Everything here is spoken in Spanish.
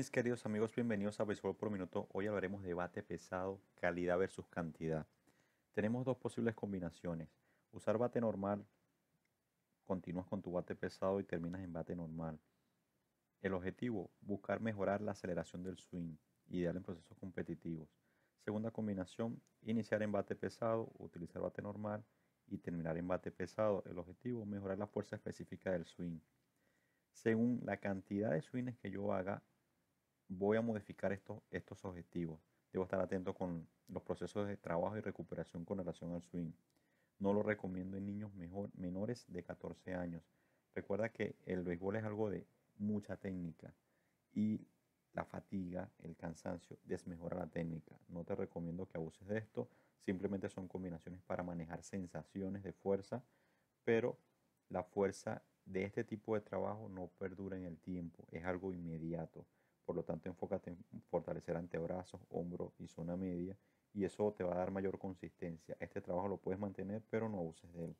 Mis queridos amigos, bienvenidos a baseball por Minuto. Hoy hablaremos de debate pesado, calidad versus cantidad. Tenemos dos posibles combinaciones. Usar bate normal, continúas con tu bate pesado y terminas en bate normal. El objetivo, buscar mejorar la aceleración del swing, ideal en procesos competitivos. Segunda combinación, iniciar en bate pesado, utilizar bate normal y terminar en bate pesado. El objetivo, mejorar la fuerza específica del swing. Según la cantidad de swings que yo haga, voy a modificar estos, estos objetivos. Debo estar atento con los procesos de trabajo y recuperación con relación al swing. No lo recomiendo en niños menores de 14 años. Recuerda que el béisbol es algo de mucha técnica y la fatiga, el cansancio, desmejora la técnica. No te recomiendo que abuses de esto. Simplemente son combinaciones para manejar sensaciones de fuerza, pero la fuerza de este tipo de trabajo no perdura en el tiempo, es algo inmediato. Por lo tanto, enfócate en fortalecer antebrazos, hombro y zona media y eso te va a dar mayor consistencia. Este trabajo lo puedes mantener, pero no abuses de él.